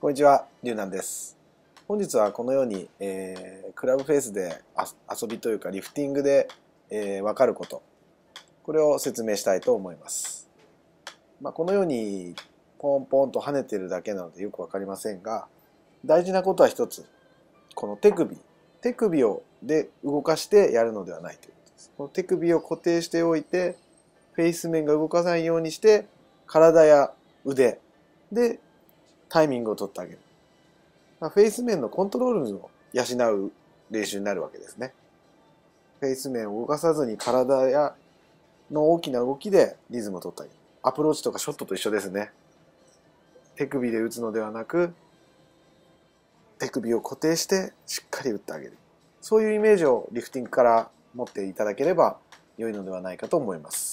こんにちは、りゅうなんです。本日はこのように、えー、クラブフェイスで遊びというかリフティングで、えー、分かること、これを説明したいと思います。まあ、このようにポンポンと跳ねてるだけなのでよく分かりませんが、大事なことは一つ、この手首、手首をで動かしてやるのではないということです。この手首を固定しておいて、フェイス面が動かないようにして、体や腕でタイミングを取ってあげる。まあ、フェイス面のコントロールを養う練習になるわけですね。フェイス面を動かさずに体やの大きな動きでリズムを取ってあげる。アプローチとかショットと一緒ですね。手首で打つのではなく、手首を固定してしっかり打ってあげる。そういうイメージをリフティングから持っていただければ良いのではないかと思います。